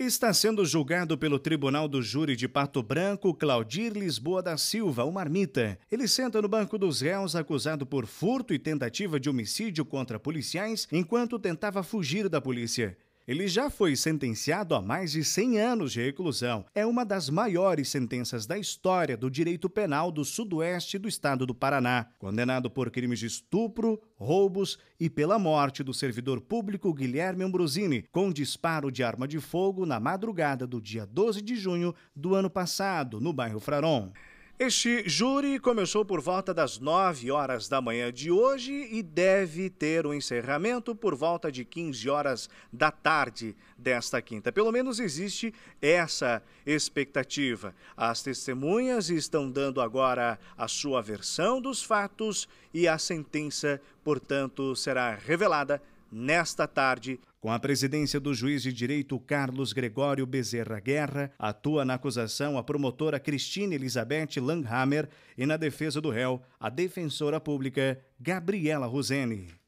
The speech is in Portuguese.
Está sendo julgado pelo Tribunal do Júri de Pato Branco Claudir Lisboa da Silva, o marmita. Ele senta no banco dos réus acusado por furto e tentativa de homicídio contra policiais enquanto tentava fugir da polícia. Ele já foi sentenciado a mais de 100 anos de reclusão. É uma das maiores sentenças da história do direito penal do sudoeste do estado do Paraná. Condenado por crimes de estupro, roubos e pela morte do servidor público Guilherme Ambrosini, com disparo de arma de fogo na madrugada do dia 12 de junho do ano passado, no bairro Fraron. Este júri começou por volta das 9 horas da manhã de hoje e deve ter o um encerramento por volta de 15 horas da tarde desta quinta. Pelo menos existe essa expectativa. As testemunhas estão dando agora a sua versão dos fatos e a sentença, portanto, será revelada nesta tarde com a presidência do juiz de direito Carlos Gregório Bezerra Guerra, atua na acusação a promotora Cristina Elizabeth Langhammer e na defesa do réu, a defensora pública Gabriela Rosene.